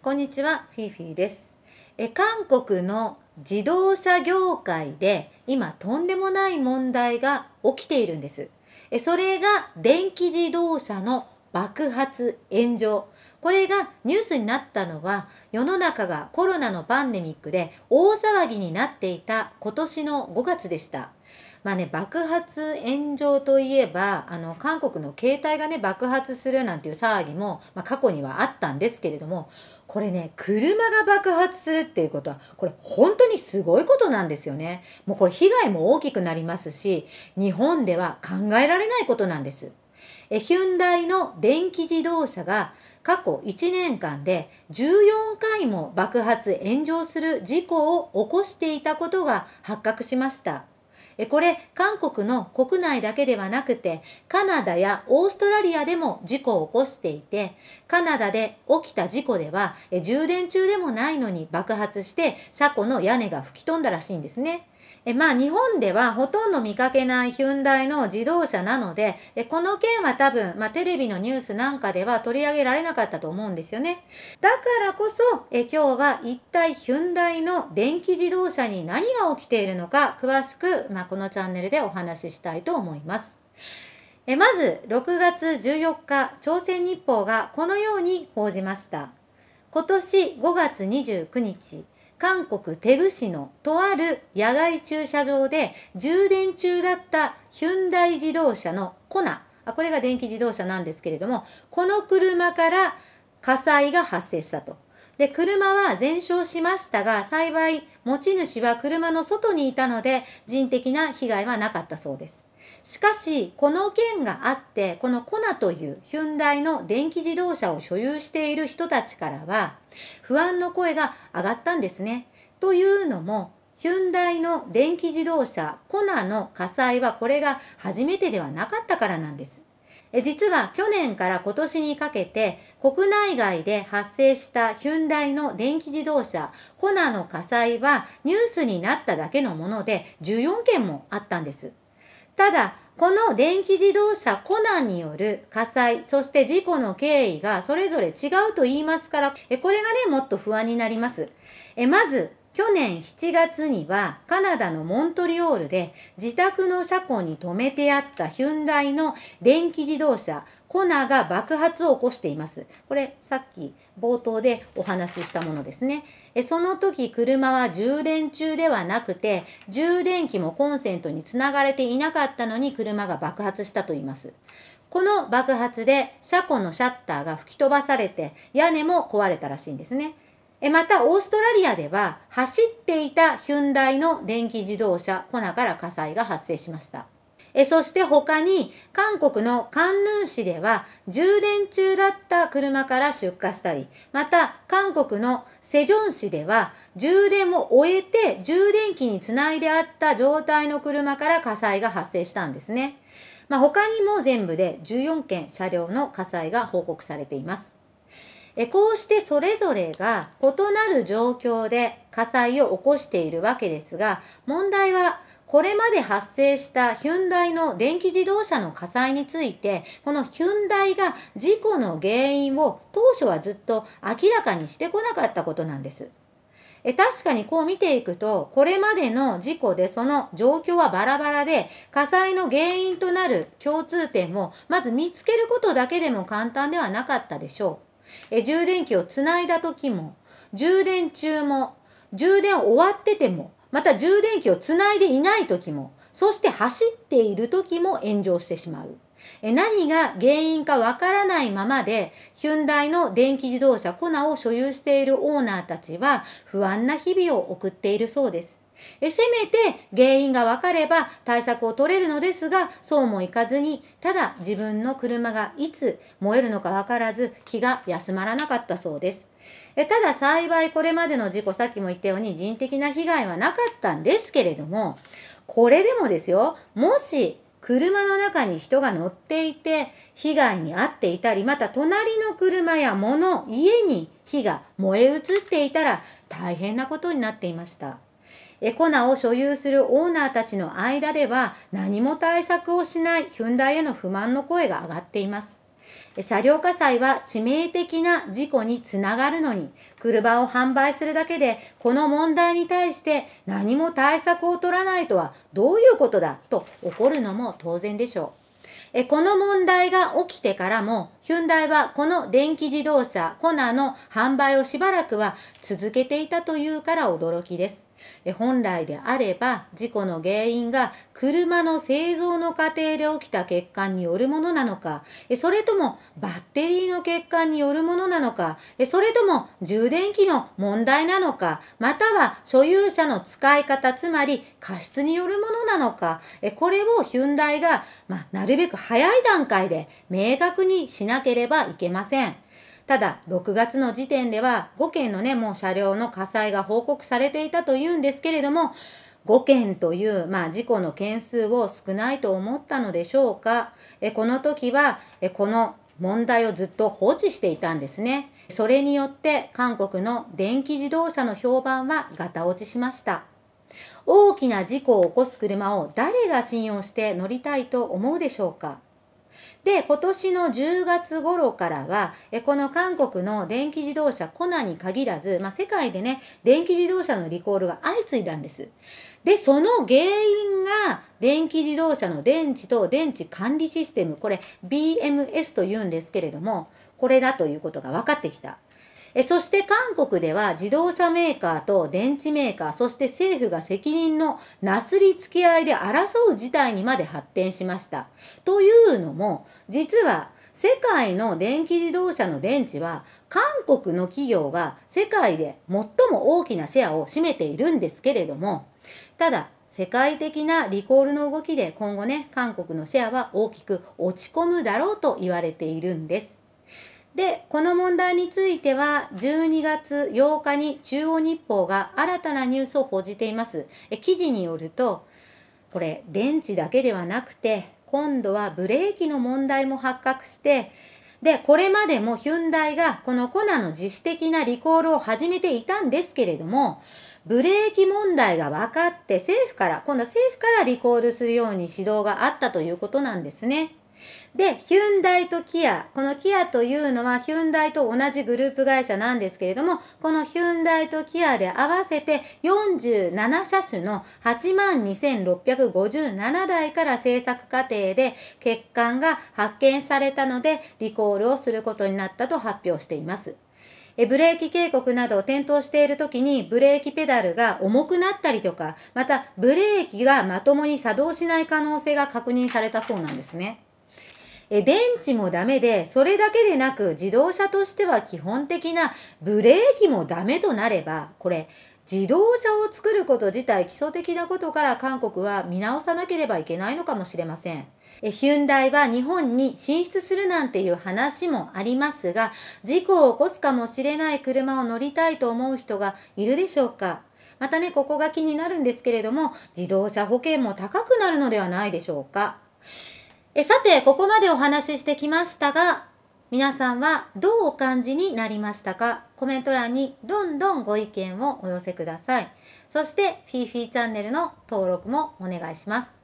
こんにちは、フィーフィーです。え韓国の自動車業界で今とんでもない問題が起きているんです。えそれが電気自動車の爆発炎上。これがニュースになったのは世の中がコロナのパンデミックで大騒ぎになっていた今年の5月でした。まあね、爆発炎上といえばあの韓国の携帯がね爆発するなんていう騒ぎも、まあ、過去にはあったんですけれどもこれね車が爆発するっていうことはこれ本当にすごいことなんですよねもうこれ被害も大きくなりますし日本では考えられないことなんですえヒュンダイの電気自動車が過去1年間で14回も爆発炎上する事故を起こしていたことが発覚しましたこれ、韓国の国内だけではなくて、カナダやオーストラリアでも事故を起こしていて、カナダで起きた事故では、充電中でもないのに爆発して、車庫の屋根が吹き飛んだらしいんですね。えまあ日本ではほとんど見かけないヒュンダイの自動車なので、えこの件は多分、まあ、テレビのニュースなんかでは取り上げられなかったと思うんですよね。だからこそ、え今日は一体ヒュンダイの電気自動車に何が起きているのか、詳しく、まあ、このチャンネルでお話ししたいと思います。えまず、6月14日、朝鮮日報がこのように報じました。今年5月29日、韓国テグ市のとある野外駐車場で充電中だったヒュンダイ自動車のコナ、これが電気自動車なんですけれども、この車から火災が発生したと。で、車は全焼しましたが、幸い持ち主は車の外にいたので人的な被害はなかったそうです。しかし、この件があって、このコナというヒュンダイの電気自動車を所有している人たちからは、不安の声が上がったんですね。というのも、ヒュンダイの電気自動車コナの火災はこれが初めてではなかったからなんです。実は去年から今年にかけて国内外で発生したヒュンダイの電気自動車コナの火災はニュースになっただけのもので14件もあったんです。ただ、この電気自動車コナンによる火災、そして事故の経緯がそれぞれ違うと言いますから、これがね、もっと不安になります。えまず、去年7月にはカナダのモントリオールで自宅の車庫に止めてあったヒュンダイの電気自動車コナが爆発を起こしています。これさっき冒頭でお話ししたものですね。えその時車は充電中ではなくて充電器もコンセントにつながれていなかったのに車が爆発したと言います。この爆発で車庫のシャッターが吹き飛ばされて屋根も壊れたらしいんですね。また、オーストラリアでは、走っていたヒュンダイの電気自動車、コナから火災が発生しました。そして他に、韓国のカンヌン市では、充電中だった車から出火したり、また、韓国のセジョン市では、充電を終えて充電器につないであった状態の車から火災が発生したんですね。まあ、他にも全部で14件車両の火災が報告されています。えこうしてそれぞれが異なる状況で火災を起こしているわけですが、問題はこれまで発生したヒュンダイの電気自動車の火災について、このヒュンダイが事故の原因を当初はずっと明らかにしてこなかったことなんです。え確かにこう見ていくと、これまでの事故でその状況はバラバラで、火災の原因となる共通点をまず見つけることだけでも簡単ではなかったでしょう。え充電器をつないだ時も、充電中も、充電終わってても、また充電器をつないでいない時も、そして走っている時も炎上してしまう。え何が原因かわからないままで、ヒュンダイの電気自動車コナを所有しているオーナーたちは不安な日々を送っているそうです。えせめて原因が分かれば対策を取れるのですがそうもいかずにただ自分の車がいつ燃えるのか分からず気が休まらなかったそうです。えただ幸いこれまでの事故さっきも言ったように人的な被害はなかったんですけれどもこれでもですよもし車の中に人が乗っていて被害に遭っていたりまた隣の車や物家に火が燃え移っていたら大変なことになっていました。エコナを所有するオーナーたちの間では何も対策をしないヒュンダイへの不満の声が上がっています。車両火災は致命的な事故につながるのに、車を販売するだけでこの問題に対して何も対策を取らないとはどういうことだと怒るのも当然でしょう。この問題が起きてからもヒュンダイはこの電気自動車コナの販売をしばらくは続けていたというから驚きです。本来であれば事故の原因が車の製造の過程で起きた欠陥によるものなのかそれともバッテリーの欠陥によるものなのかそれとも充電器の問題なのかまたは所有者の使い方つまり過失によるものなのかこれをヒュンダイが、まあ、なるべく早い段階で明確にしななければいけません。ただ、6月の時点では5件のね、もう車両の火災が報告されていたというんですけれども、5件という、まあ、事故の件数を少ないと思ったのでしょうか。えこの時はえ、この問題をずっと放置していたんですね。それによって韓国の電気自動車の評判はガタ落ちしました。大きな事故を起こす車を誰が信用して乗りたいと思うでしょうかで、今年の10月頃からは、えこの韓国の電気自動車コナに限らず、まあ、世界でね、電気自動車のリコールが相次いだんです。で、その原因が電気自動車の電池と電池管理システム、これ BMS というんですけれども、これだということが分かってきたえそして韓国では自動車メーカーと電池メーカー、そして政府が責任のなすりつき合いで争う事態にまで発展しました。というのも、実は世界の電気自動車の電池は韓国の企業が世界で最も大きなシェアを占めているんですけれども、ただ世界的なリコールの動きで今後ね、韓国のシェアは大きく落ち込むだろうと言われているんです。で、この問題については、12月8日に中央日報が新たなニュースを報じています。え記事によると、これ、電池だけではなくて、今度はブレーキの問題も発覚して、で、これまでもヒュンダイがこのコナの自主的なリコールを始めていたんですけれども、ブレーキ問題が分かって政府から、今度は政府からリコールするように指導があったということなんですね。で、ヒュンダイとキア。このキアというのはヒュンダイと同じグループ会社なんですけれども、このヒュンダイとキアで合わせて47車種の82,657台から制作過程で欠陥が発見されたので、リコールをすることになったと発表しています。えブレーキ警告など点灯している時にブレーキペダルが重くなったりとか、またブレーキがまともに作動しない可能性が確認されたそうなんですね。え電池もダメで、それだけでなく自動車としては基本的なブレーキもダメとなれば、これ、自動車を作ること自体基礎的なことから韓国は見直さなければいけないのかもしれません。えヒュンダイは日本に進出するなんていう話もありますが、事故を起こすかもしれない車を乗りたいと思う人がいるでしょうかまたね、ここが気になるんですけれども、自動車保険も高くなるのではないでしょうか。えさてここまでお話ししてきましたが皆さんはどうお感じになりましたかコメント欄にどんどんご意見をお寄せくださいそしてフィーフィーチャンネルの登録もお願いします